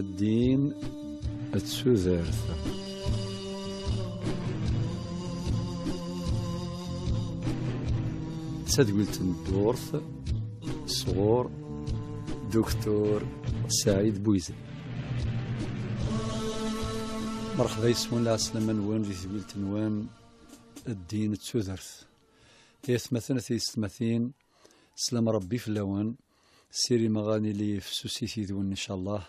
الدين تسودرت تدقلت ندورث صغور دكتور سعيد بويزن مرحبا يسمون العسلامة نوان لي تقولت نوان الدين تسودرت تيث مثلا تيستمثين سلام ربي في اللوان سيري مغاني لي في سوسيتي ان شاء الله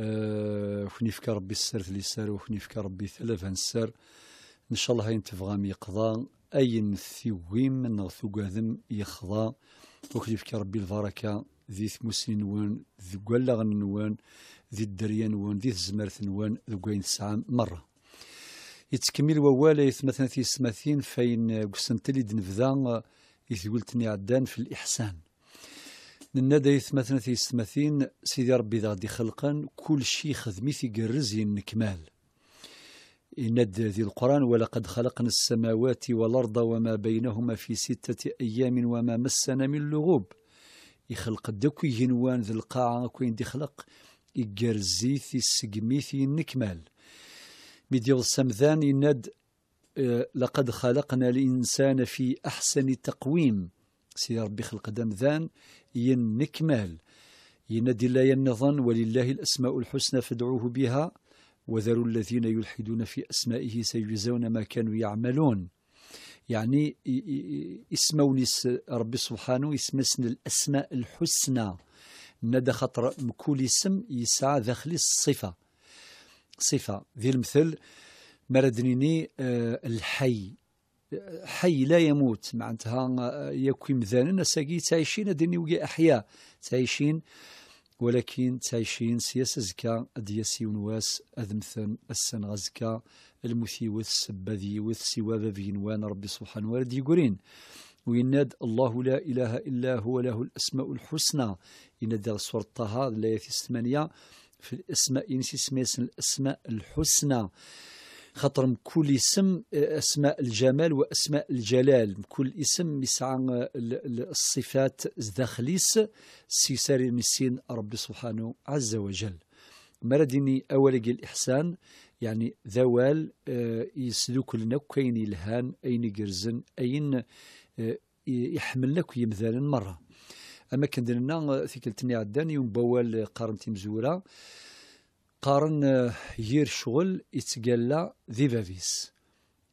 آه، وخني فكا ربي السر في اليسار وخني فكا ربي ثلاث السر ان شاء الله هين ميقضى يقضى اين من نغثو ثقاذم يخضى وخني فكا ربي البركه ذي ثموسي نوان ذي قلغ نوان ذي الدريا نوان ذي الزمرث نوان ذي قاين سعام مره يتكمل ووالا يثمثن في السماثين فين قسنت دنفذان يثولتني عدان في الإحسان ننا دايث في تيستمثين سيدي ربي ذا غادي خلقان كل خدمي في يقرز ينكمال إند ذي القرآن ولقد خلقنا السماوات والأرض وما بينهما في ستة أيام وما مسنا من لغوب يخلق دكوي ينوان ذي القاعة كوين دي خلق السقمي يسقميث ينكمال ميديو السمذان يند آه، لقد خلقنا الإنسان في أحسن تقويم سي ربي خلق دام ذان ين نكمال ينادي لا ينظن ولله الأسماء الحسنى فادعوه بها وذروا الذين يلحدون في أسمائه سيجزون ما كانوا يعملون يعني اسمه ربي سبحانه يسمسن الأسماء الحسنى ندى خطر مكول اسم يسعى داخل الصفة صفة ذي المثل مردنيني آه، الحي حي لا يموت معناتها آه، يكوي مذانا ساقي تعيشين ديني وقي أحياء تعيشين ولكن تعيشين سياسة زكا دياسي ونواس أذمثم السن زكا المثي وث سبذي وث سواب فينوان ربي سبحانه وتعالى يقولين ويناد الله لا إله إلا هو له الأسماء الحسنى يناد سورة طه الآية الثمانية في الأسماء ينسي يعني سميسن الأسماء الحسنى خاطر كل اسم آه، اسماء الجمال واسماء الجلال كل اسم يسعى الصفات الداخليس سي ساري نسين ربي سبحانه عز وجل مردني أولق الإحسان يعني ذوال آه، يسلوك لنا كاين الهان أين قرزن أين آه، يحملنا يمذال مرة أما كندرنا ثكلتني عدان يوم بوال قارنتي مزورة قارن آه، يير شغل يتقلى ذي بابيس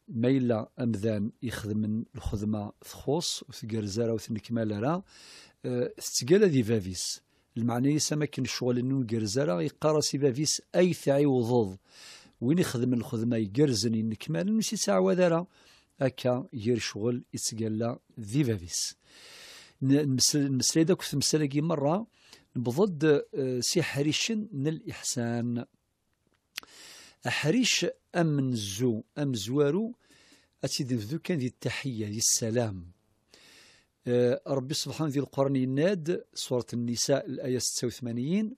ما إلا أمذان يخدم الخدمة تخوص وتقرزارة وتنكمال راه تتقلى ذي بابيس المعنى يسمى كن شغل انه يقرزارة سي بابيس أي وضوض وين يخدم الخدمة يقرزني ينكمال ماشي تعوذ راه هكا يير شغل يتقلى ذي بابيس نمسلي داك تمثالاكي مرة بضد آه، سحريش الإحسان أحريش أم زوارو أتيدن ذو كان ذي التحية ذي السلام آه، ربي سبحانه ذي القرآن يناد سورة النساء الآية 86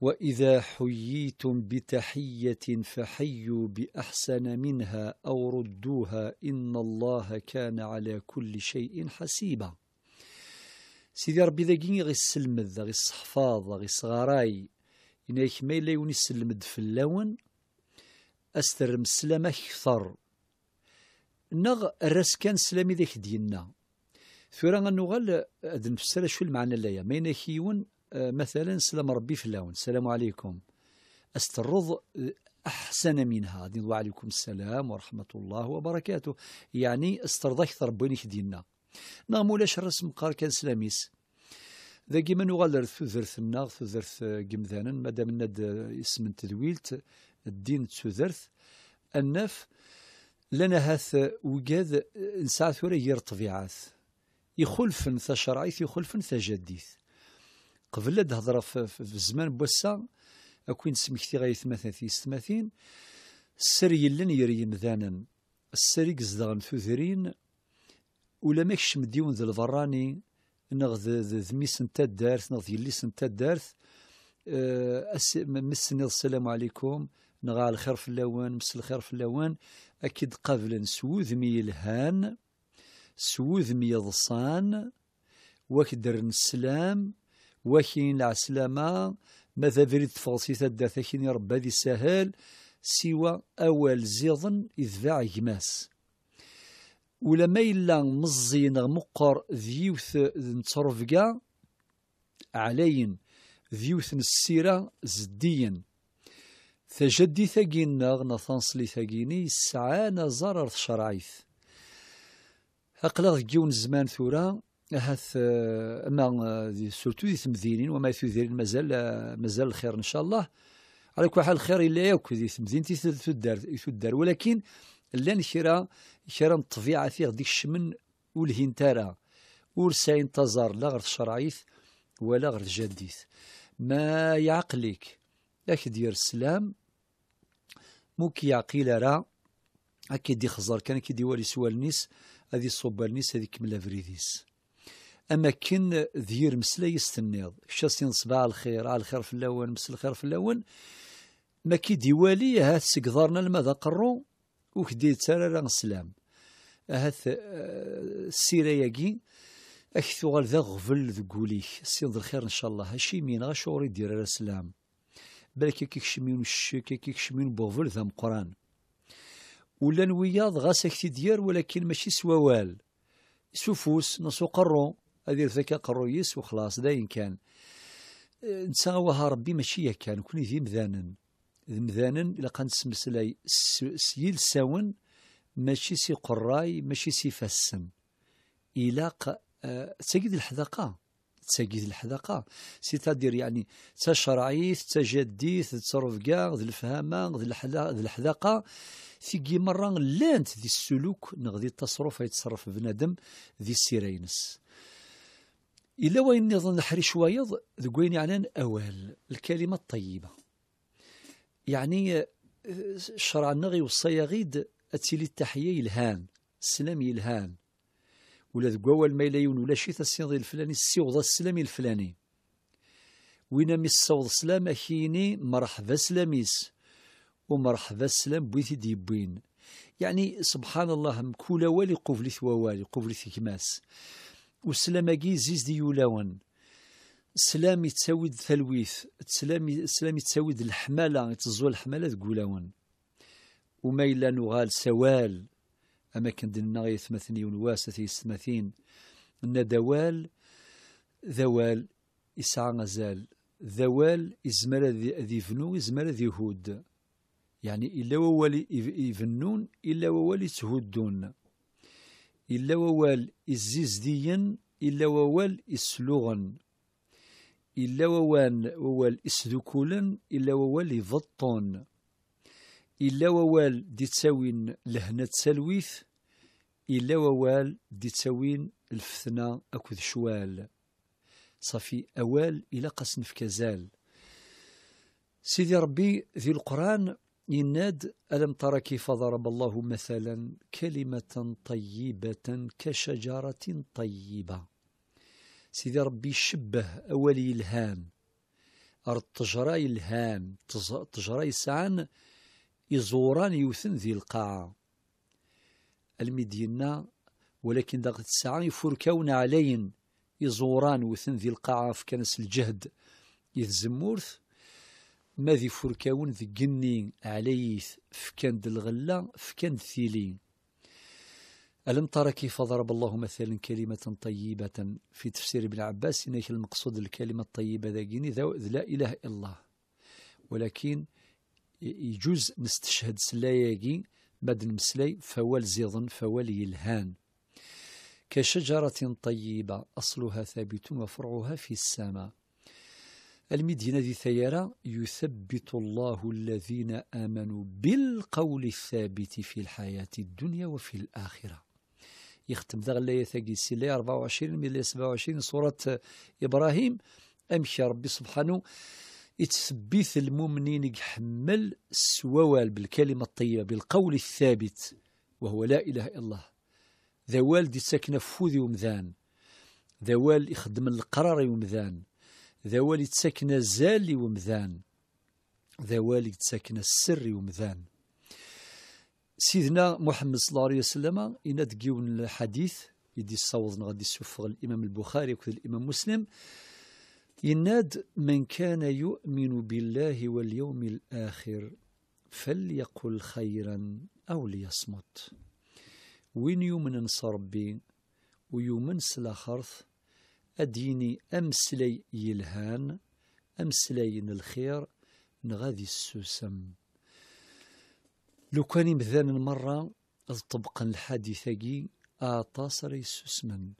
وإذا حييتم بتحية فحيوا بأحسن منها أو ردوها إن الله كان على كل شيء حسيبا سيدي ربي ذاكي غيسلمد غي غيسغراي إنك ما إلا يوني سلمد في اللون أسترم السلامة أكثر نغ الراس كان سلامي ذاك ديالنا ثورا غنوغال هاد نفسر شو المعنى لايا ما كيون مثلا سلام ربي في اللون السلام عليكم استرض أحسن منها غادي عليكم السلام ورحمة الله وبركاته يعني استرضى أكثر بوينك ديالنا نعم ولاش الرسم قار كان سلاميس ذاكي من وغالر ثوذرث الناغ ثوذرث قمذانا مادام ند اسم تدويلت الدين ثوذرث النف لنا هاث وقاد نساعة ثورة ير طبيعات يخلفن ثا شرعيث يخلفن ثا جديث قبل هضرة في الزمان بوسا أكوين سمكتي غاية ثماثين في ثماثين السري اللي يري مذانا السري يقزدغن ثوذرين ولا ما كشم ديون ذا البراني نغ ذميس نتا الدارث نغ يليس نتا الدارث آه، مسني السلام عليكم نغا الخير في اللوان مس الخير في اللوان أكيد قبل سوذ مي الهان سوذ مي ضصان وكدر السلام وكين العسلامة ماذا فريد فغصي تدا ثاكين يا رب هذه سهل سوى أول زيضن إذ باع جماس ما إلا مزي نغ مقر ذيوث نترفقا علين ذيوث السيرة زديا تجدي ثقينا نغ لي ثقيني سعانا زرر شرعيث أقلغ جون زمان ثورا هاث اما سورتو ذي ثمذينين وما يثيرين مازال مازال الخير ان شاء الله على كل حال الخير الا ياك ذي تمدين تيثدر ولكن لان شرا شرا الطبيعه فيه ديك الشمن والهين ور ساين تزار لا غير الشرعيث ولا غير الجديث ما يعقلك اك دير السلام مو كيعقل راه هكا دي خزر كان كي ديوالي سوال نيس هذي صوبال نيس هذي كملا فريديس اما كن ذير مسلا يستنيض شاسين صباع الخير على الخير في الاول مس الخير في الاول ما كي ديوالي هات سقدرنا الماذا قرو وكدير ترى السلام هاث آه، السيرة ياقي أكي ذا غفل ذقوليك سيد الخير إن شاء الله هاشي مين غاشوري دير السلام بالك كيكشمين الشك كيكشمين بوفل ذا مقران ولا نوياض غاس ساكتي ديار ولكن ماشي وال سفوس نصو قرو هذه قرو يس وخلاص داين كان آه، نساوها ربي ماشي كان كوني ذي مذانن المذانن إلا نتمسلي سيل ساون ماشي سي قراي ماشي سي فاسن قا آه، تجد الحذاقه تجد الحذاقه سي تادير يعني تشرعيث تجديث ترفقا ذ الفهامة ذ في ثقي مرة لانت ذي السلوك نغذي التصرف يتصرف بنادم ذي السيرينس إلا وين نظن نحري شويض ذقوين يعني أوال الكلمة الطيبة يعني الشرع آه، النغي والصياغيد أتيلي التحية يلهان السلام يلهان ولا ذكوا قوال ما يلايون ولا شيث السيض الفلاني السيوض السلام الفلاني مي السوض سلام أخيني مرحبا سلاميس ومرحبا السلام بويتي ديبوين يعني سبحان الله مكولا والي قفلي ثوالي قفلي ثكماس والسلام أجي زيز ديولاون سلامي يتساوي تلويث سلامي سلامي يتساوي الحماله تزول الحماله تقولون وما إلا نغال سوال أما كان غي ثمثني ونواس ثمثين إن دوال ذوال إسعى غزال ذوال إزمال ذي فنو إزمال ذي هود يعني إلا ووال يفنون إلا ووال تهدون إلا ووال إزيز ديين إلا ووال يسلوغن إلا ووان ووال إسذكولا إلا ووال يضطون إلا ووال دي تساوين لهنا تسلويث إلا ووال دي تساوين الفتنة أكو شوال صافي أوال إلا في كزال سيدي ربي ذي القرآن يناد ألم ترى كيف ضرب الله مثلا كلمة طيبة كشجرة طيبة سيدي ربي شبه أولي الهام أرد تجراي الهام تجراي سعان يزوران يوثن ذي القاعة المدينة ولكن داغت الساعة يفركون علين يزوران وثن ذي القاعة في كنس الجهد إذ زمورث فركون ذي فركاون عليث قني عليه فكان الغلة كند ثيلين ألم تر كيف ضرب الله مثلا كلمة طيبة في تفسير ابن عباس إنك المقصود الكلمة الطيبة ذاكيني ذا لا إله إلا الله ولكن يجوز نستشهد سلاياكي بعد المسلي فوال زيظن فوال يلهان كشجرة طيبة أصلها ثابت وفرعها في السماء المدينة ذي ثيارة يثبت الله الذين آمنوا بالقول الثابت في الحياة الدنيا وفي الآخرة يختم ذا غلاية ثاقي سيلي 24 ملي 27 سورة إبراهيم أمشي ربي سبحانه يتسبيث المؤمنين يحمل السوال بالكلمة الطيبة بالقول الثابت وهو لا إله إلا الله ذا والد ساكنة فوذي ومذان ذا وال يخدم القرار ومذان ذا والد ساكنة زالي ومذان ذا والد ساكنة السر ومذان سيدنا محمد صلى الله عليه وسلم يناد يون الحديث يدي الصوض غادي يسفغ الإمام البخاري وكذا الإمام مسلم يناد من كان يؤمن بالله واليوم الآخر فليقل خيرا أو ليصمت وين يومن نصر ربي ويومن سلاخرث أديني أمسلي يلهان أمسلي الخير نغادي السوسم لو كان يمذان المرة طبقا الحادثة أعطاس راه يسسمن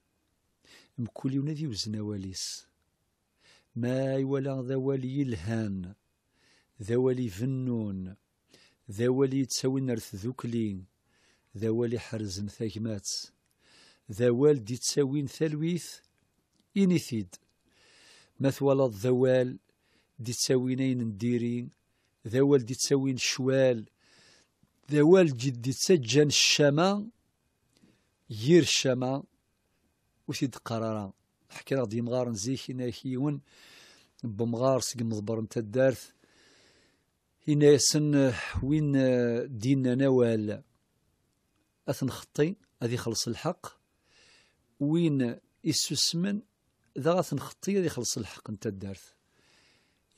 مكولي ونادي وزنا واليس ما يولا ذوالي الهان ذوالي فنون ذوالي تساوي نرث ذوكلي ذوالي والي حرزن ثاكمات ذوال دي تساوين ثلويث إنيثيد مثولا الذوال دي تساوينين نديرين ذوال دي تساوين شوال ذوال جدي تسجن الشما يير الشما وسيد قرارا حكينا غدي مغار نزيك هنا كيون بمغار سق مضبر نتا الدارث هنا يسن وين دينا نوال أثن خطين أذي خلص الحق وين يسسمن ذا اثن خطي أذي خلص الحق نتا الدارث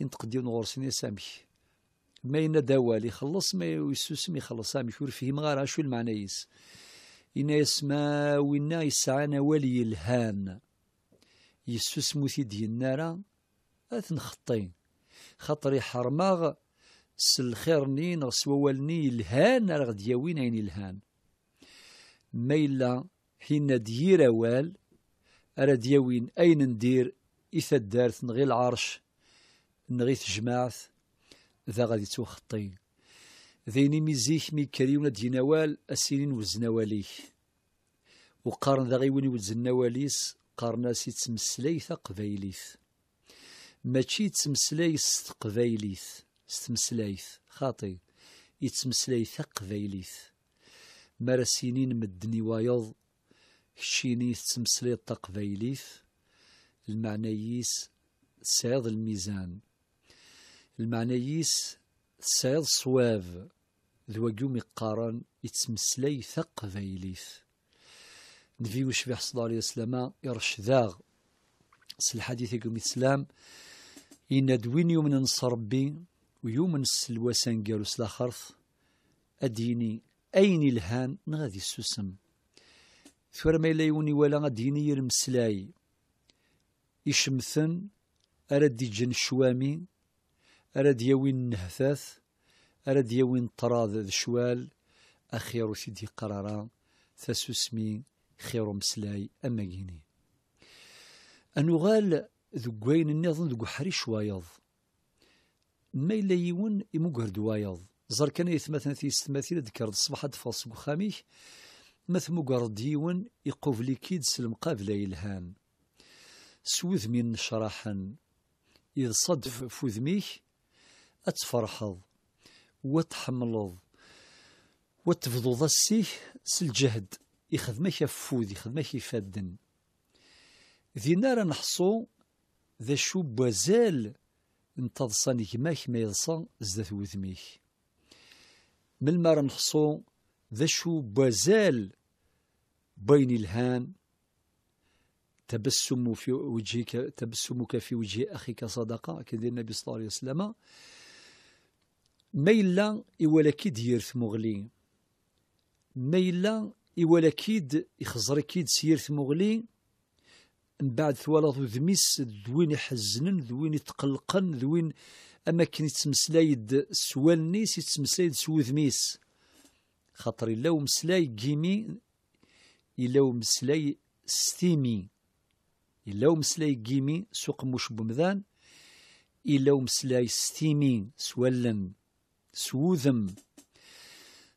ينتقديون غورسين سيني سامي ما ينداوى دوالي يخلص ما يسوسم يخلص يشور فيه غير شو المعنى يس إنا يسما وينا يسعانا ولي الهان يسوسمو تيدي النار أثن خطين خطري حرماغ سلخيرني نغس والني الهان راه غد عين الهان ما إلا حين دير أوال راد ياوين أين ندير إثا الدارث نغي العرش نغي جماعث ذا غادي توخطي ذيني ميزيك مي كريون دينوال السنين وزنواليه وقارن ذا غيوني وزنواليس قارنا سي تمسلي قبايليث ماشي تمسلي تقبايليث ستمسلايث خاطي يتمسلاي قبايليث مارا سنين مدني ويض شيني تمسلي المعنى يس سيض الميزان المعنايس تسعيض صواف ذو وقيو قارن يتمسلي تقبايليت نفي وشبيح صلى الله عليه وسلم يرشداغ الحديث يقوم الإسلام إن دوين يوم ننصر بي ويوم السلوى سنقالو سلاخرث أديني أين الهان نغذي السسم ثورة ما يليوني ولا أديني يرمسلاي يشمثن أردي جن شوامي أراد يوين النهثاث أراد يوين طراد الشوال أخير سيدي قرارا ثاسوسمي خير مسلاي أما جيني غال ذقوين النظن ذقو حريش وايض ما إلا يون يمقرد وايض زر كان يثمثن في استماثيل ذكر الصباح دفاص وخاميه مث مقرد يون يقوف ليكيد سلم قابلة يلهان سوذ من شراحا إذ صدف أتفرحض وتحملض وتفضض السيه سالجهد يخدمك فود يخدمك يفادن ذي راه نحصو ذا شو بازال انتظصاني كماك ما يلصى زدات وذميك من ما نحصو ذا شو بازال بين الهان تبسم في وجهك تبسمك في وجه أخيك صدقة كذلك النبي صلى الله عليه وسلم ما إلا إولا كيد يرث مغلي ما إلا إولا كيد يخزر كيد سيرث مغلي من بعد ثوالات ذميس ذوين يحزنن ذوين يتقلقن ذوين أما كان يتمسلايد سوالنيس يتمسلايد سوذميس خاطر إلا مسلاي كيمي إلا مسلاي ستيمي إلا مسلاي كيمي سوق مش بمذان إلا مسلاي ستيمي سوالن سوذم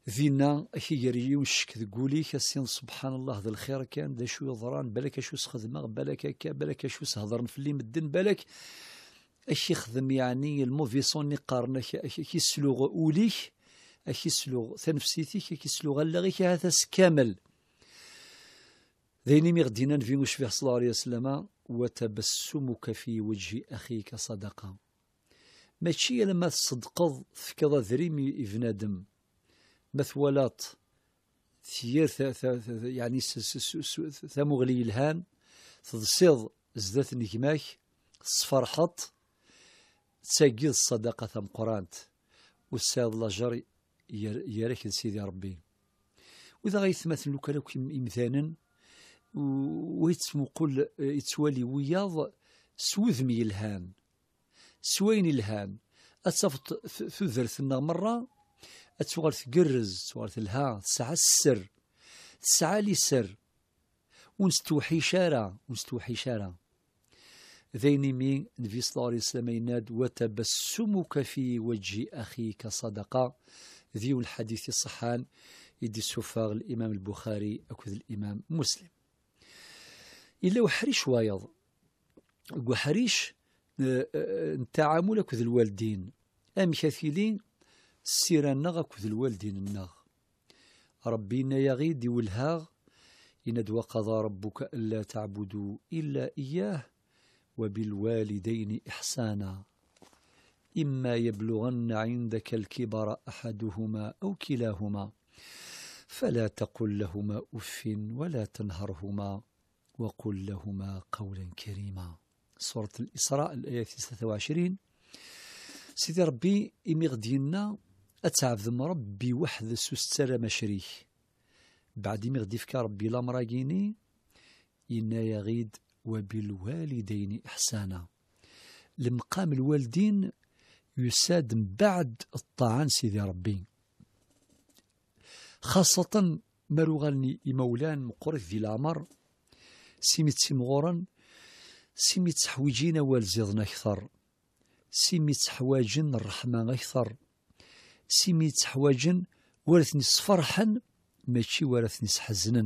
ذينا كيجري وشك ذقوليك كاسين سبحان الله ذا الخير كان ذا شو يضران بالك شو سخدمه بالك كا بلك شو سهضرن في اللي مدن بالك اش يخدم يعني الموفيسون يقارن كي سلوغ اولي اش يسلوغ تنفسيتي كي سلوغ اللغي هذا كامل ذيني مغدينا في مشفي صلى الله عليه وسلم وتبسمك في وجه اخيك صدقه ماشي لما تصدقض تفكض أذريم يبنادم ما ثوالات ثير يعني ثامو غلي الهان تضصيض زدات نجماك تصفرحط تساقيض الصدقة ثم قرانت والسيد لاجري يراك سيدي ربي وإذا غيث مثل كان إمثانا قول يتوالي وياض سوذمي الهان سوين الهان أتصفت ثذرت لنا مرة أتوغل قرز تغال تلها تسعى السر تسعى لي سر ونستوحي شارع ونستوحي شارع ذيني مي نبي صلى الله عليه وسلم يناد وتبسمك في وجه أخيك صدقة ذي الحديث الصحان يدي السفاغ الإمام البخاري أكد الإمام مسلم إلا وحريش وايض وحريش التعامل كذ الوالدين أمكاثيلين سيراننا كذ الوالدين ربينا يغيد يولهاغ إن وقضى ربك ألا تعبدوا إلا إياه وبالوالدين إحسانا إما يبلغن عندك الكبر أحدهما أو كلاهما فلا تقل لهما أف ولا تنهرهما وقل لهما قولا كريما سورة الإسراء الآية 23 سيدي ربي إمي غدينا ذم ربي وحد سوستر مشريه بعد إمي فكا ربي لا إنا يغيد وبالوالدين إحسانا لمقام الوالدين يساد بعد الطعان سيدي ربي خاصة مروغالني إمولان مقرث ذي لامر سيمت سيمغورن سيمي تحويجين والزيضنا أكثر سيمي تحواجن الرحمة أكثر سيمي تحواجن ورثني صفرحا ماشي ورثني حزنا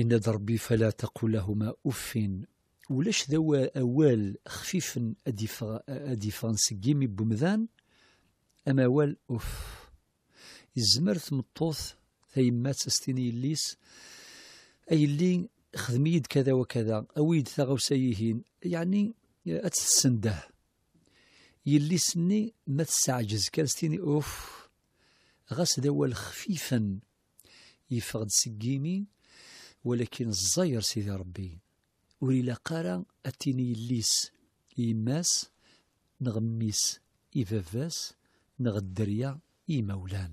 إن ضربي فلا تقل لهما أف ولاش ذو أوال خفيف أديفا سجيمي بمذان أما وال أف الزمر مطوث ثيمات سستيني الليس أي اللي خدميد كذا وكذا أويد ثغو سيهين يعني أتسنده يلي سني ما تستعجز كالستيني أوف غاس دوال خفيفا يفقد سقيمي ولكن الزير سيدي ربي ولي قارا أتيني الليس يماس نغميس إفافاس نغدريا إيمولان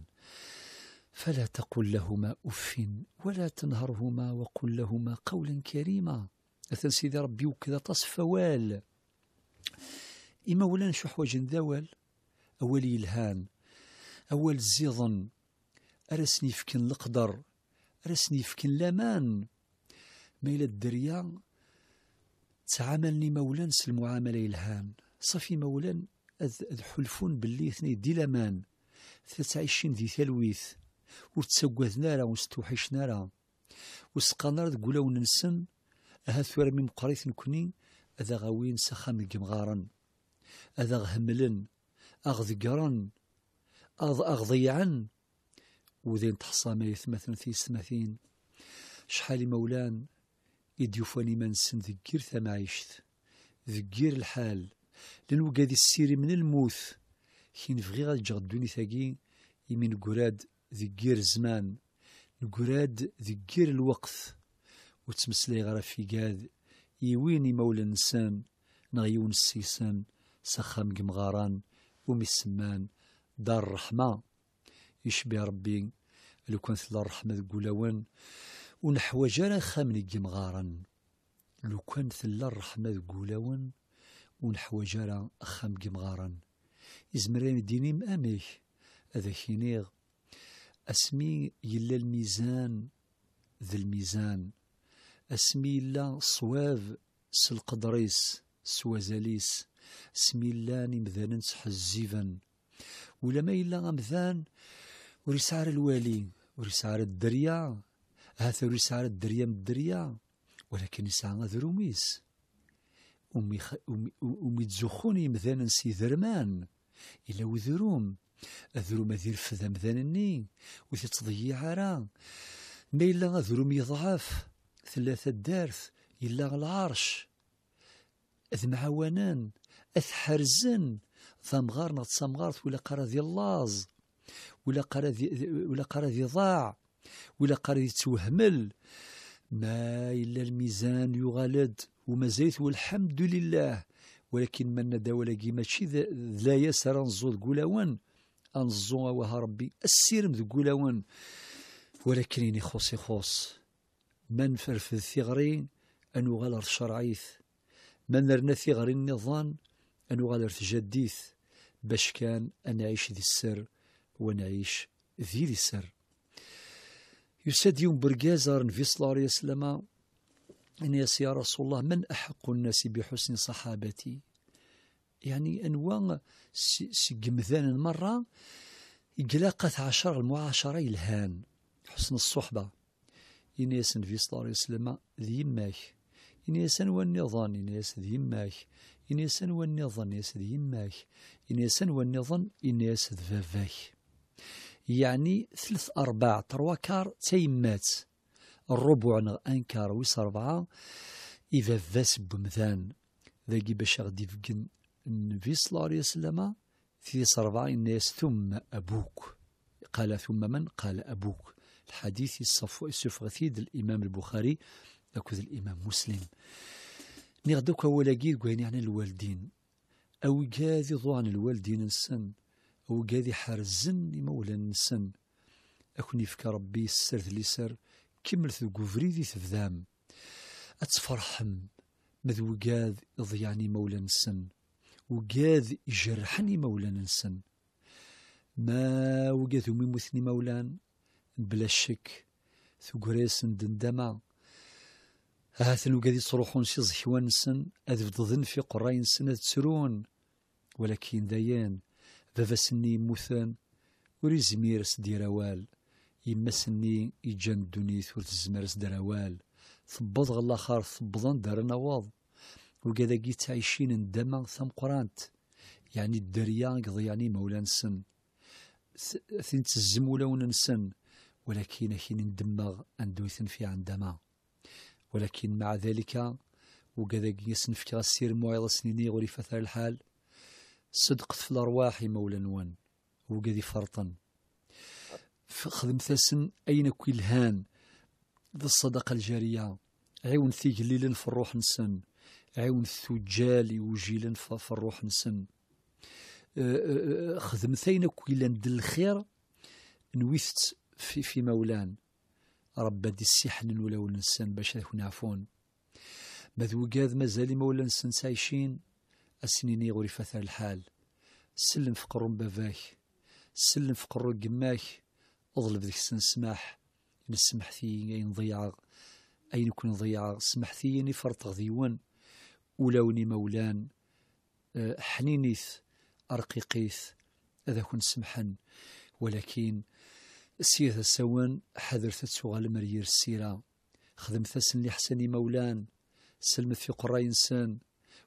فلا تقل لهما أف ولا تنهرهما وقل لهما قولا كريما أثن سيدي ربي وكذا تصفوال إما ولا شحوج ذوال أولي الهان أول زيضن أرسني فكن القدر أرسني فكن لمان ما إلى الدريا تعاملني مولان المعاملة الهان صافي مولان أذ حلفون باللي ثني دي لمان ثلاث عشرين ذي ثلويث ور تسوغدنا راه ونستوحشنا راه وسقانا راه تقولو ننسن ها ثور من قريت نكوني اذا غاوين سخام الجمغارا اذا غهملن اغذقرا اغض اغضيعا وذين تحصى ما يثمثن في السماثين شحال مولان يديوفاني ما نسن ذكير ثم عيشت ذكير الحال قادي السيري من الموت حين في غادي تجغد دوني يمين قراد ذكير الزمان نقراد ذكير الوقت وتمسلي غرا في قاد يويني يمولى نسان نغيون السيسان سخام قمغاران ومسمان دار الرحمة يشبي ربي لو كان ثلا الرحمة ذقولوان ونحوج على خامن قمغاران لو كان ثلا الرحمة ذقولوان ونحوج على خام قمغاران يزمرين ديني مأميه هذا خينيغ اسمي يلا الميزان ذي الميزان اسمي يلا صواب سلقدريس سوازاليس اسمي يلا نمذان حزيفا ولا ما يلا غمذان ورسار الوالي ورسار الدريا هاث ورسار الدريا من الدريا ولكن يسعى ذروميس أمي, خ... أمي, أمي تزخوني يمذان نسي ذرمان إلا وذروم أذرو مذير فذم ذنني وثتضيع عرا ما إلا أذرو يضعف ثلاثة دارث إلا العرش أذ معوانان أذ حرزن ثم غارنا تسمغارت ولا قرا ذي اللاز ولا قرا ولا قرا ذي ضاع ولا قرا ذي توهمل ما إلا الميزان يغلد وما زيت والحمد لله ولكن من ندى ولا قيمة ماشي لا يسر نزود قولاون أنزو وها ربي السيرم ذو قولاون ولكن إني خوص يخوص من فرفد ثغري أنو غالر شرعيث من رنا ثغري النظام أنو غالر تجديث باش كان أنعيش ذي السر ونعيش ذي ذي السر يساد يوم برقازار في صلار يسلم أن يا رسول الله من أحق الناس بحسن صحابتي يعني أنواع سجمذان مرة قلاقات عشر المعاشرة الهان حسن الصحبة ينيسن في صلى يسلم ذي يماك ينيسن والنظام ينيس ذي يماك ينيسن والنظام ينيس ذي يماك ينيسن والنظام ينيس ذي يعني ثلث أرباع تروا كار تيمات الربع أنكار ويس أربعة إذا فاس بمذان ذاكي باش غادي يفقن النبي صلى الله عليه وسلم في صربع الناس ثم أبوك قال ثم من قال أبوك الحديث السفغثيد الإمام البخاري أكوذ الإمام مسلم نغدوك أولا قيد قوين يعني الوالدين أو قاذي عن الوالدين السن أو قاذي حرزن مولا السن أكون يفكى ربي السر ذلي سر كمل ثقو فريدي ثفذام أتفرحم مذوقاذ يعني مولا السن وقاذ يجرحني مولان نسن ما وقاذ يموتني مولان بلا شك ثقريس دندما آه، هاثن وقاذ يصرخون شي زحوان نسن أذفضضن في قراين سنة تسرون ولكن ديان بابا سني مثان وريزمير سدير يما سني يجان الدنيا ثورة الزمارس دراوال ثبض غلاخر ثبضان دار نواض وكذاكي تعيشين ندما ثم قرانت يعني الدريا قضياني يعني مولان سن ثين تزم وننسن ولكن حين ندمغ أندوثن في عندما ولكن مع ذلك وكذاك كي فكرة السير موعظة سنيني غوري فثر الحال صدقت في الأرواح مولا ون وكادي فرطن فخدم ثاسن أين كل هان ذا الصدقة الجارية عيون ثيك الليل في الروح نسن عون الثجال وجيلا في الروح نسم أه، أه، أه، خدم ثين كيلا ندل الخير نويثت في في مولان رب دي السحن ولا نسان باش نعفون ماذو قاد مازال مولان نسان سايشين السنيني غوري فثر الحال سلم في قرون سلم في قرون قماك اظلم ذيك السن سماح نسمح فيه اين ضيعة اين كون ضيعة سمح ثي فرط غذيوان ولوني مولان آه، حنينيس أرقيقيس هذا كنت سمحن ولكن سيرة سوان حذرت تسوغال مرير السيرة خدم ثسن لحسني مولان سلمت في قراي انسان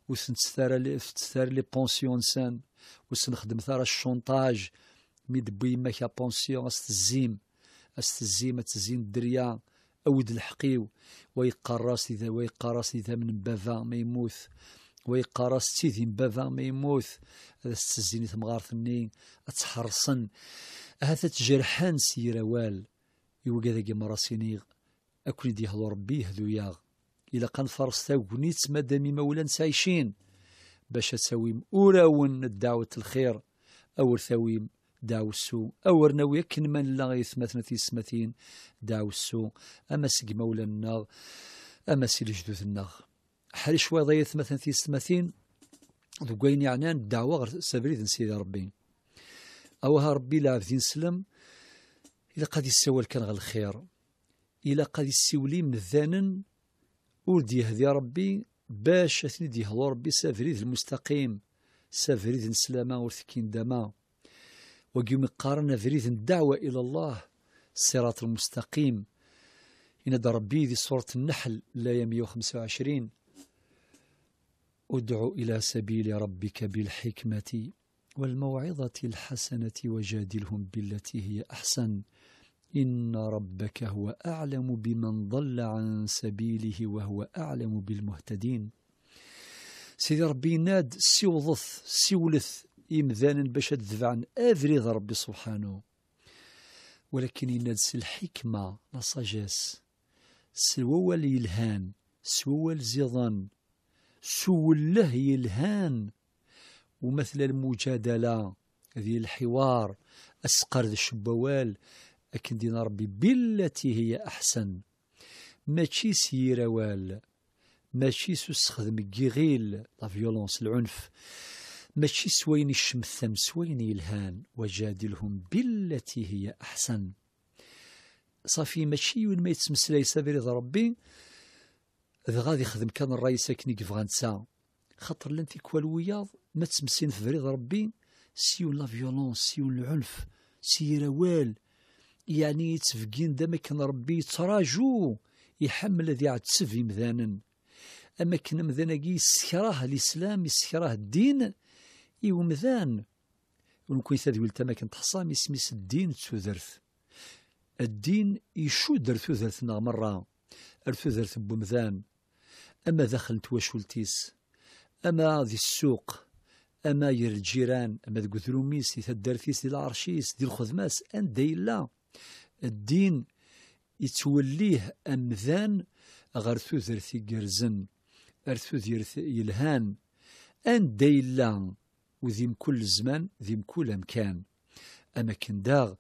وسن تستار لي تستار لي بونسيون سان وسن ثار الشونطاج مي دبي ما كا بونسيون الزيم الزيم تزين الدريه أود الحقيو ويقى إذا ذا إذا ذا من بافا ما يموت ويقى راس من بافا ما يموت هذا السزيني تمغار ثنين أتحرصن هذا أه تجرحان سيروال يوقع ذاك مراسيني أكون دي هلو ربي هذو ياغ إلا كان فرص تاوغنيت مادامي مولان عايشين باش تساويم أولاون الدعوة الخير أول ثاويم داوسو يكن من لا يثمثنا سمثين داوسو أما سق النار أما سي النار حالي شوية ضي في سمثين ذوقين يعني دعوة غير سبريد سيدي ربي أوها ربي لا عبدين سلم إلا قد يسول كان غير الخير إلا قد يسولي مذانا ور هذي ربي باش أثني ديهضو ربي سافريد المستقيم سافريد نسلامة ورثكين ثكين دما وقيم قارنا فريث الدعوة إلى الله الصراط المستقيم إن ربي ذي سورة النحل الآية 125 ادعو إلى سبيل ربك بالحكمة والموعظة الحسنة وجادلهم بالتي هي أحسن إن ربك هو أعلم بمن ضل عن سبيله وهو أعلم بالمهتدين سيدي ربي ناد سيوظث سيولث إمذانا باش عن أفريض ربي سبحانه ولكن ينادس الحكمة لا ساجيس سوى الهان سوى الزيضان سوى الله يلهان ومثل المجادلة ذي الحوار أسقر ذي الشبوال أكن دينا ربي بالتي هي أحسن ماشي سيروال ماشي سوسخدم كي غيل لا فيولونس العنف ماشي سوين الشمثم سوين يلهان وجادلهم بالتي هي أحسن صافي ماشي وين ما يتمسلاي سافيري ربي ذا غادي يخدم كان الرئيس كني كيبغى سا خاطر لان فيك والوياض ما تمسين في فريض ربي سيون لا فيولونس سيون العنف وال يعني يتفقين دما كان ربي تراجو يحمل ذي عاد تسفي مذانا اما كنا مذانا كي يسكراه الاسلام يسكراه الدين يومذان ونكون انا كنت خصامي سميس الدين تسودرث الدين يشودر تودرتنا مرة التودرت بومذان أما دخل ولتيس أما ذي السوق أما ير الجيران أما ذي قذروميس دي تدرتيس دي العرشيس ديال الخذماس ان يلا الدين يتوليه أمذان غير ثوذر ثي قرزن أرثوذر يلهان ان يلا وذي كل زمان ذي كل أمكان أماكن داغ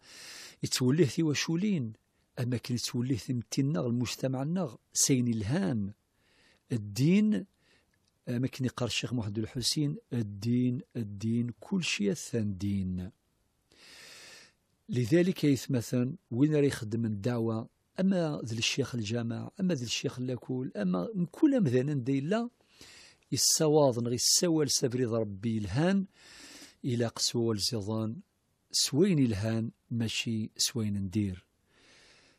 يتوليه ثي وشولين أماكن يتوليه المجتمع المجتمعنا سين الهام الدين أماكن يقرأ الشيخ محمد الحسين الدين الدين كل شيء ثان دين لذلك يثمثن وين راه يخدم الدعوة أما ذل الشيخ الجامع أما ذل الشيخ اللاكول أما كل مذانا الله يسواضن غي السوال سبريد ربي الهان إلى قسوال زيضان سوين الهان ماشي سوين ندير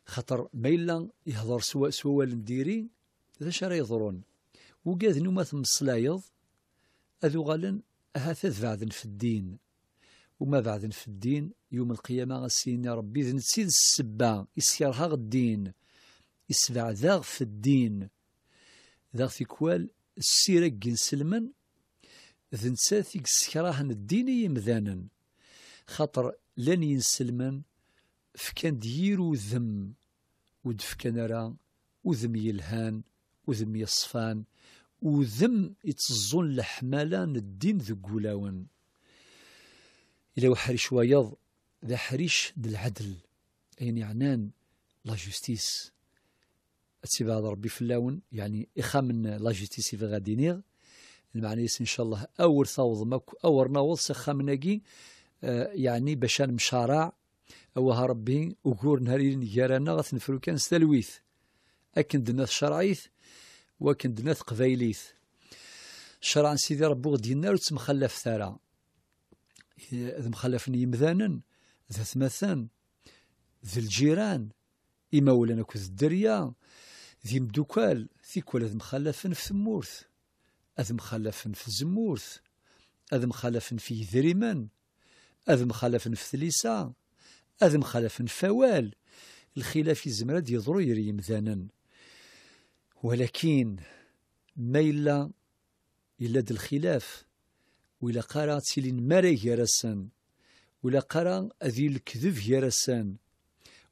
خطر ما يهضر سوى سوال نديري ذا شرا يضرون وقاد نوما ثم صلايض أذو غالن هاثاث بعدن في الدين وما بعدن في الدين يوم القيامة يا ربي ذن سيد السبا يسيرها الدين يسبع ذاغ في الدين ذاغ في كوال السيرك كين سلمان ذنسات يكسكراهن الدين يمذانن خاطر لن ينسلمن فكان ديرو وذم ودفكان را وذم يلهان وذم يصفان وذم يتزون لحمالان ندين ذو قولاون إلا وحريش ويض ذا حريش دل للعدل يعني عنان لا جوستيس اتباع ربي في اللون يعني إخا من لاجيتيسي في غادي نيغ المعنى إن شاء الله أول ثوض ماك أول نوض سخا مناكي آه، يعني باش مشارع أوها ربي أقور نهاري نجارانا غتنفرو كان ستلويث أكن دناث شرعيث واكن دناث قبايليث شرعا سيدي ربو غدي النار وتمخلف ثارا إذا مخلفني يمذانا ذا ثمثان ذا الجيران إما ولا نكوز الدريا ذي مدوكال كل اذ مخلفن في ثمورث اذ مخلفن في زمورث اذ مخلفن في ذريمن اذ مخلفن في ثليسة اذ مخلفن فوال الخلاف يزمر يضرو يريم يمذانا ولكن ما إلا إلا د الخلاف وإلا قرا تيلين مري يرسان ولا قرا أذي الكذب يرسان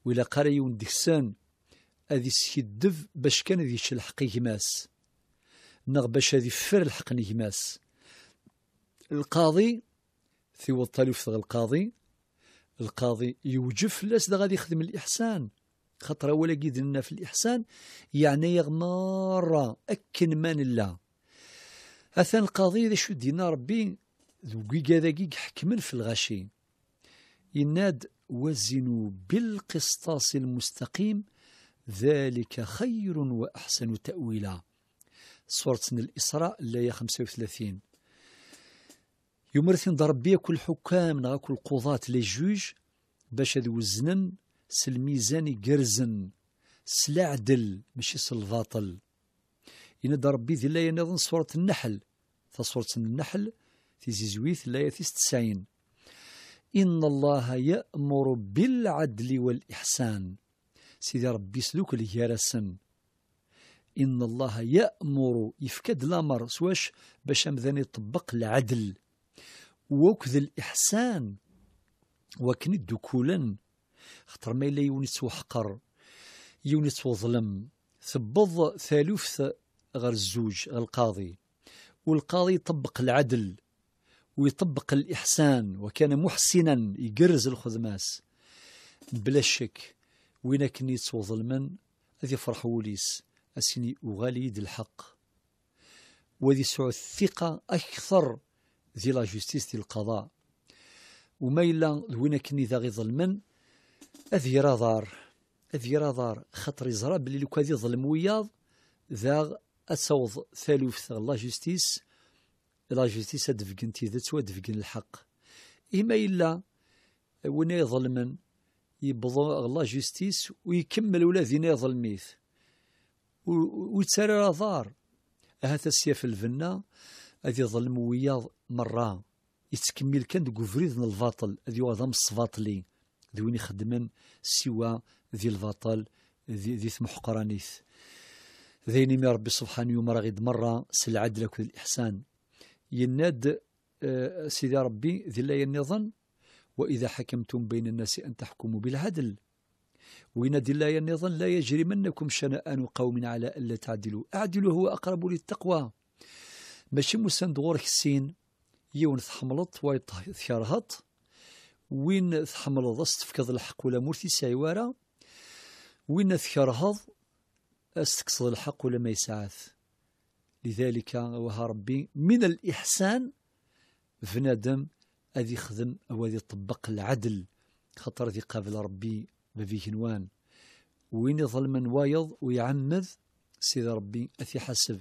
ولا قرا يون أذي سكدف باش كان أذي الحق يماس نغ باش أذي فر الحق يماس القاضي في وطالي في القاضي القاضي يوجف لاس دا غادي يخدم الإحسان خطرة ولا قيدنا في الإحسان يعني يغمارة أكن من الله أثان القاضي إذا شو دينا ربي ذو قيقا ذاقيق حكمن في الغاشي يناد وزنوا بالقسطاس المستقيم ذلك خير وأحسن تأويلا سورة الإسراء الآية 35 يمرثن ضربية كل حكام نغا كل قضاة لي جوج باش هذ وزنن سلميزان يقرزن سلعدل ماشي سلفاطل إن ضربي ذي لا ينظن سورة النحل فسورة النحل في زيزويث الآية 96 إن الله يأمر بالعدل والإحسان سيدي ربي سلوك الهيرسن إن الله يأمر يفكد الأمر سواش باش أمذان يطبق العدل وكذ الإحسان وكن الدكولا خطر ما إلا يونس وحقر يونس وظلم ثبض ثالوث غير الزوج القاضي والقاضي يطبق العدل ويطبق الإحسان وكان محسنا يقرز الخدماس بلا شك وين كني تظلمن أذ يفرح وليس أسني أغالي ذي الحق وذي سعو الثقة أكثر ذي لا جوستيس ذي القضاء وما إلا وين كني ذا غي ظلمن أذ رادار دار أذ يرى خاطر يزرى بلي لو كاذي ظلم وياض ذا أتصوض ثالوث لا جوستيس لا جوستيس أدفقن تيذت وأدفقن الحق إما إلا وين يظلمن يبضى الله جيستيس ويكمل ولا ذين ظلميت ويتسرى راضار هذا السياف الفنا هذه ظلم ويا مرة يتكمل كان دو قفريد الباطل هذه وظام الصفاطلي ذي وين يخدمن سوى ذي الباطل ذي, ذي حقرانيث ذين يا ربي سبحانه يوم غيد مرة سلعد لك الإحسان يناد آه، سيدي ربي ذي لا ينظن وإذا حكمتم بين الناس أن تحكموا بالعدل وينادي الله النظام لا يجرمنكم شنآن قوم على ألا تعدلوا أعدلوا هو أقرب للتقوى ماشي مسند غورك السين يون ثحملط وايد تيرهط وين ثحملط استفكض الحق ولا مورثي سايوارا وين تكرهض استقصد الحق ولا ما يسعث لذلك وها ربي من الإحسان فنادم أذي خدم أو أذي يطبق العدل خاطر ذي قابل ربي ما فيه نوان وين يظلم وايض ويعمد سيدي ربي أثي حسب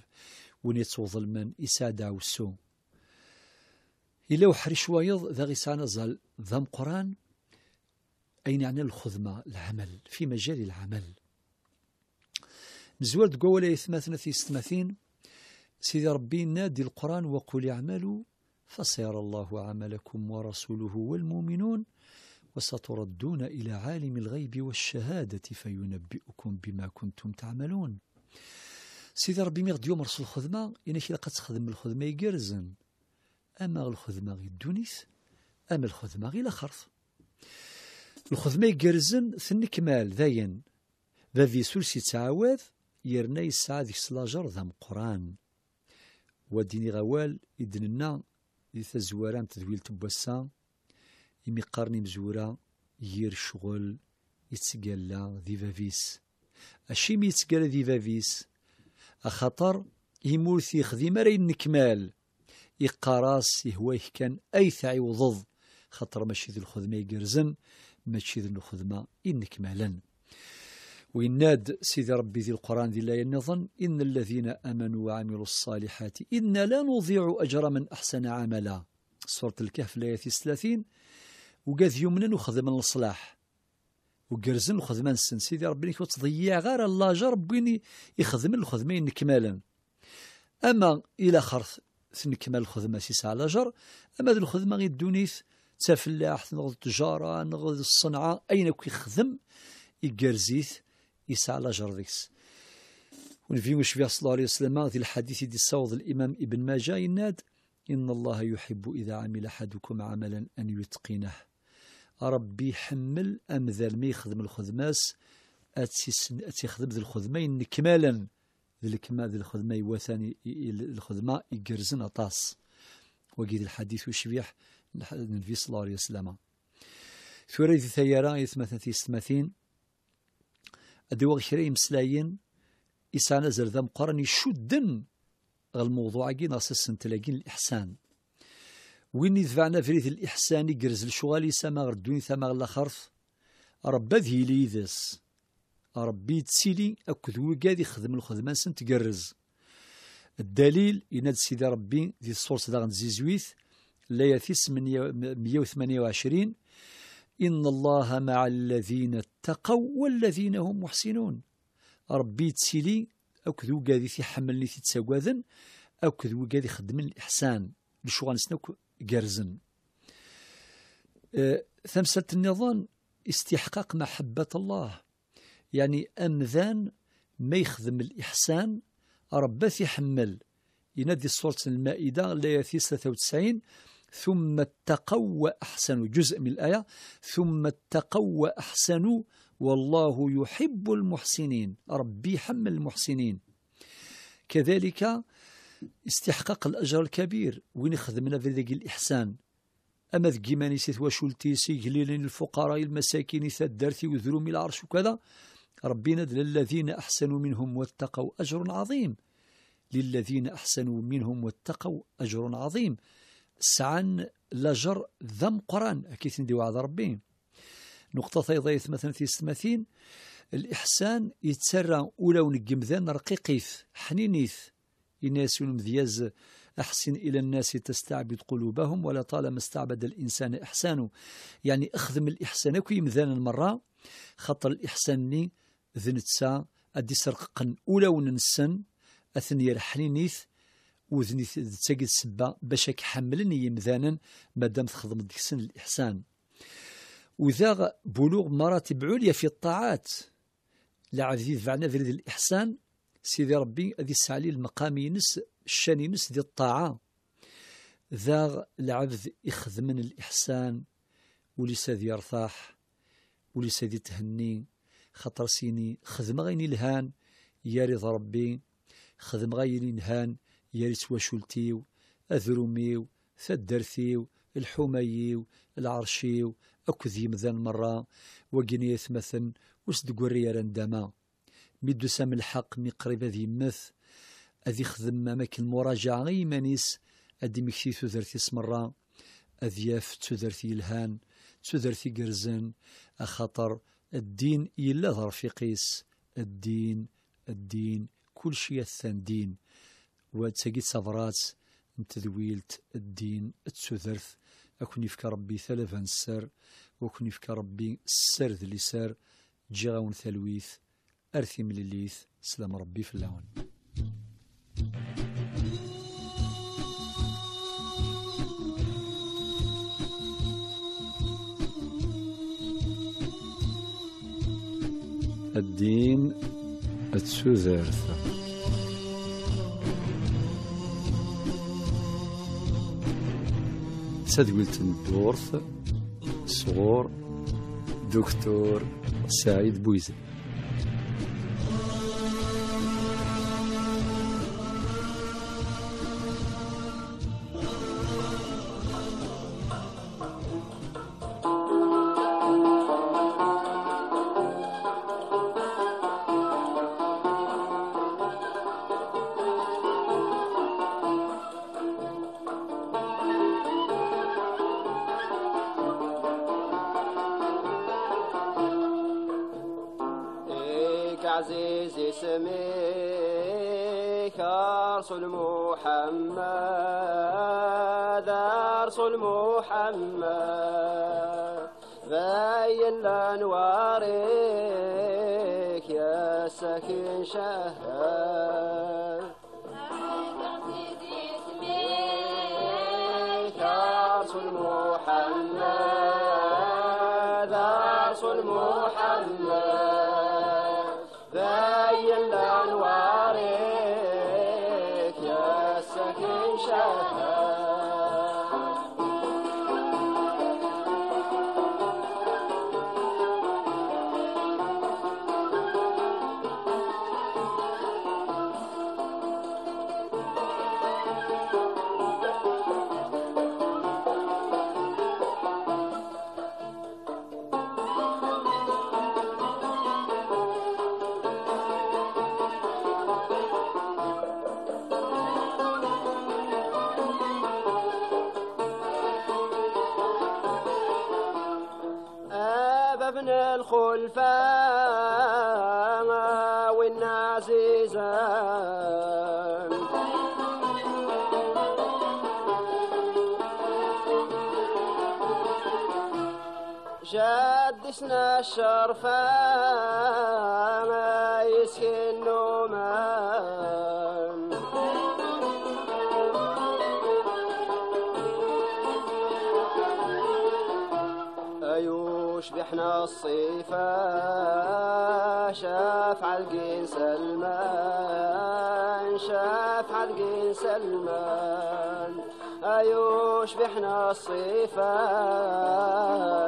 وين يتو ظلما إسادة وسو إلا وحرش وايض ذا غيسان زال ذم قران أين يعني الخدمة العمل في مجال العمل مزوال تقول إثماثنا في ستماثين سيدي ربي نادي القرآن وقل اعملوا فسيرى الله عملكم ورسوله والمؤمنون وستردون إلى عالم الغيب والشهادة فينبئكم بما كنتم تعملون سيدي ربي ميغد يوم رسول الخدمة إن كي لقات تخدم الخدمة يقرزن أما الخدمة غي الدونيس أما الخدمة غي الأخرف الخدمة يقرزن ثنكمال ذاين ذا سلسي تعاوذ يرنا يسعى ذيك سلاجر ذا مقران وديني غوال إدننا دي تزوارة تدويل تبوسا يمي قرني مزورا يير شغل يتسقال ذي فافيس أشي مي يتسقال ذي فافيس أخطر يمول في خذيمة نكمال يقاراس يهويه كان أي ثعي وضض خطر ماشي ذي الخذمة يقرزن ماشي ذي الخذمة إنكمالا ويناد سيدي ربي ذي القرآن ذي الايه النظن إن الذين آمنوا وعملوا الصالحات إنا لا نضيع أجر من أحسن عملا سورة الكهف الآية 30 وقاذ وخذ وخدم الصلاح وقرزن وخدم السن سيدي ربي نكو تضيع غير الله جرب وين يخدم الخدمين نكمالا أما إلى خرث تنكمل الخدمة سيسع على جر أما ذي الخدمة غير الدونيس تفلاح نغض التجارة نغض الصنعة أين كيخدم يقرزيث يسعى على جرذيس ونفي وش صلى الله عليه وسلم في الحديث دي صوت الإمام ابن ماجه يناد إن الله يحب إذا عمل أحدكم عملا أن يتقنه ربي حمل أمذل ما يخدم الخدماس أتسن أتخدم ذي الخدمين كمالا ذي الكمال ذي الخدمة وثاني الخدمة يقرزن أطاس وقيد الحديث وشبيح النبي صلى الله عليه وسلم ثورة ثيارة يثمثن ثمثين أدي وغ مسلاين يمسلاين ازر زردا مقارن يشدن الموضوع كي ناس السنتلاقين الإحسان وين يدفعنا فريث الإحسان يجرز الشغال يسما غير الدنيا ثما غير الآخرث رب ذي ليذس ربي تسيلي أكد وقاد يخدم الخدمة نسن الدليل يناد سيدي ربي ذي الصورة دا غنزيزويث من 128 إن الله مع الذين اتقوا والذين هم محسنون ربي تسيلي أكد قادي في حملني في تساقاذن أكد قادي خدم الإحسان لشغال سنوك قرزن أه ثمسة النظام استحقاق محبة الله يعني أمذان ما يخدم الإحسان في حمل ينادي سورة المائدة الآية 93 ثم اتقوا وأحسنوا جزء من الآية ثم اتقوا وأحسنوا والله يحب المحسنين ربي يحمل المحسنين كذلك استحقاق الأجر الكبير وين خدمنا في ذلك الإحسان أما ذكي ماني سيث وشلتي سيجليلين الفقراء المساكين ثدرتي وذروم العرش وكذا ربنا للذين أحسنوا منهم واتقوا أجر عظيم للذين أحسنوا منهم واتقوا أجر عظيم سعان لجر ذم قران أكيد ندي وعد ربي نقطة ثيضية مثلا في ستماثين الإحسان يتسرى ولو نجمذان رقيقيث حنينيث إناس مذياز أحسن إلى الناس تستعبد قلوبهم ولا طالما استعبد الإنسان إحسانه يعني أخدم الإحسان كي مذان المرة خطر الإحسان ني ذنتسا أدي سرققن أولا وننسن أثني الحنينيث وذني تساقد السبة باش كحملن يمذانا مادام تخدم ديك السن الإحسان وذا بلوغ مراتب عليا في الطاعات لا عزيز فعنا الإحسان سيدي ربي أذي سعلي المقام ينس الشان ينس ذي الطاعة ذا العبد يخدمن الإحسان وليس ذي يرتاح وليس ذي تهني خطر سيني خدم غيني الهان يا رضا ربي خدم غيني الهان ياريت واشولتيو اذروميو ثدرثيو الحوميو العرشيو اكذي مذان مرة وقيني ثمثن وسدقوري رندما ميدو سام الحق مي قريبة ذي مث اذي خذم مماك المراجعة غي مانيس ادي مكتي ثدرثي سمرة اذياف ثدرثي الهان ثدرثي قرزن اخطر الدين إلا ظرفي قيس الدين الدين كل شيء الثان دين وهاد تاقي تصابرات تذويلت الدين تسوذرث أكون يفكى ربي ثلاثة السر وكون يفكى ربي السر ذلي سار تجي غاون ثلويث أرثي من الليث سلام ربي في اللون الدين التسوذرث تدويلة الدورث صغور دكتور سعيد بويزن صل محمد بين لانوارك يا ساكن شهر الشرفان يسكن نومان بحنا الصيفة شاف عالقين سلمان شاف عالقين سلمان يشبحنا الصيفة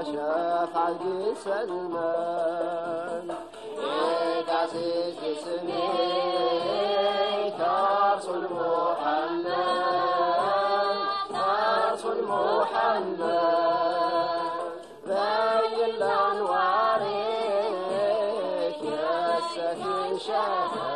شاف عقل سلمان يد عزيز جسمي كارس المحمد كارس المحمد بين الأنوار يا السفين شاهد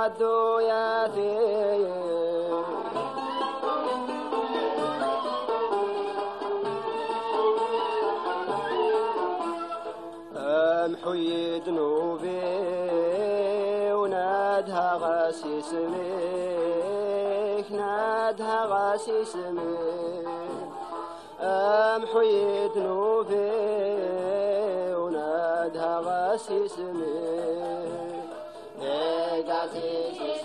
قد ياتي امحي ذنوبي ونادها غاسي اسميك نادها غاسي اسميك امحي ذنوبي ونادها غاسي اسميك razy, coś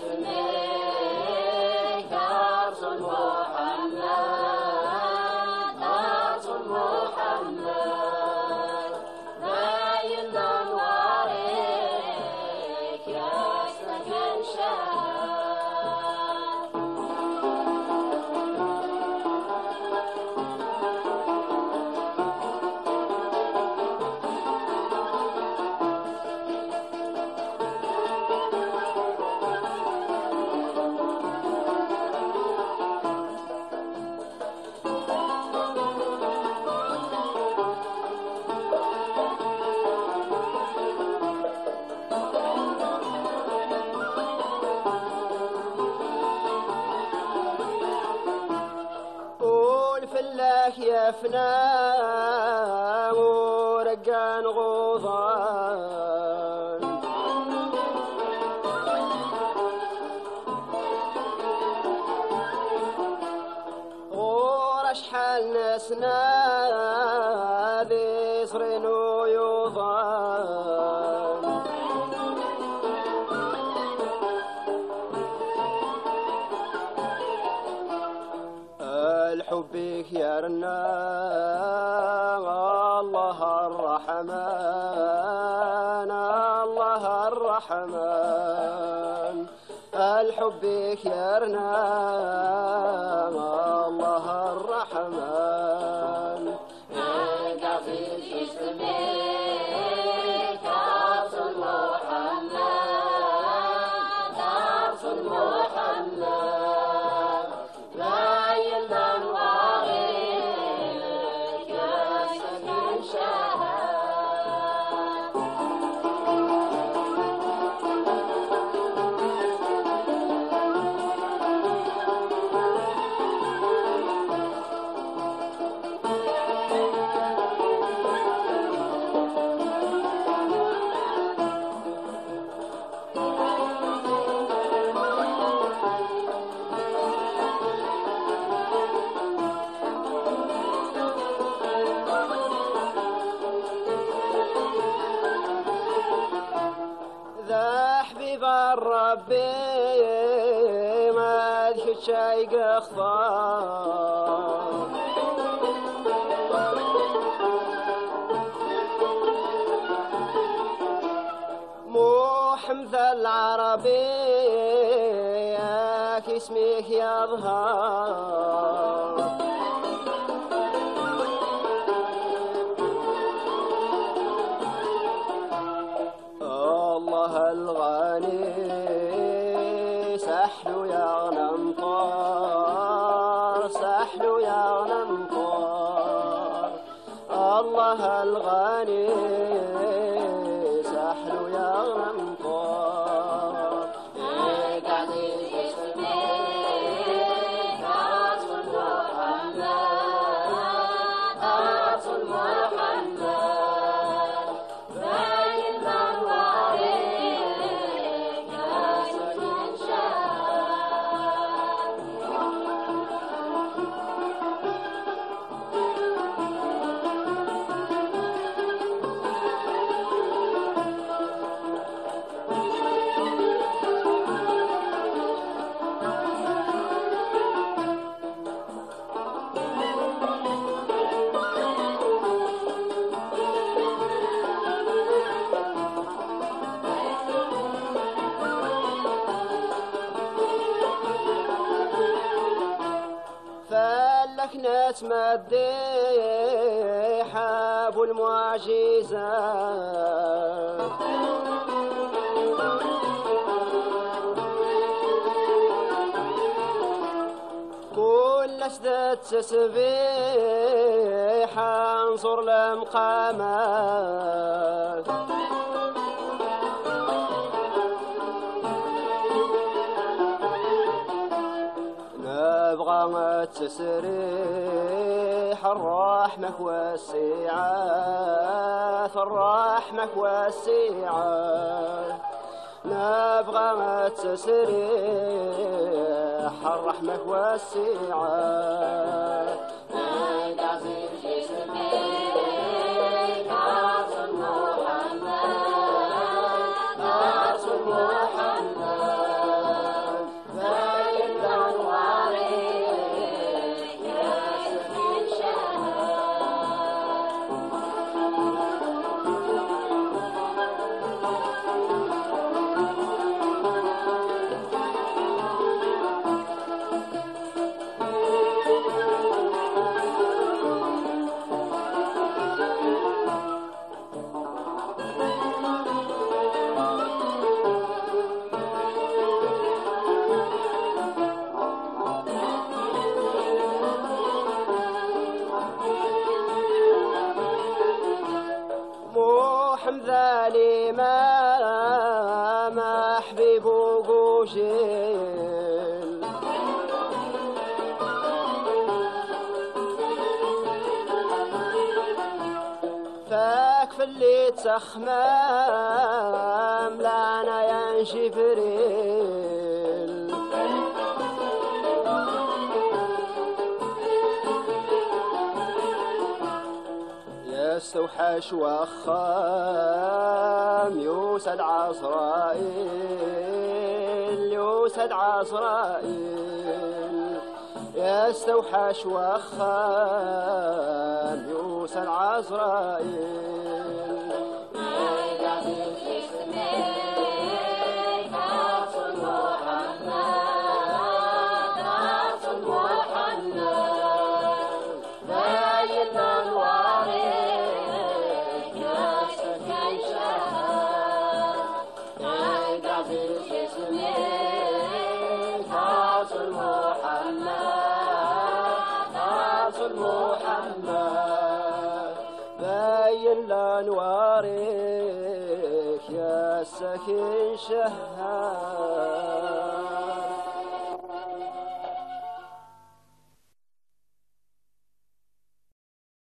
أسنا بصر ويوفان الحب يرنا الله الرحمن الله الرحمن الحب يرنا رايق اخضر مو حمزه العربي ياك اسمك يظهر فلك ناس مديحة المعجزة كل سدت تسبيحة انظر لمقامات قامت تسريح الرحمة والسعة فالرحمة والسعة نبغى ما تسريح الرحمة والسعة تخمام لانا ينشي يا سوحش وخام يوسد عصرائيل يوسد عصرائيل سوحش وخام يوسد عصرائيل لكن شهاد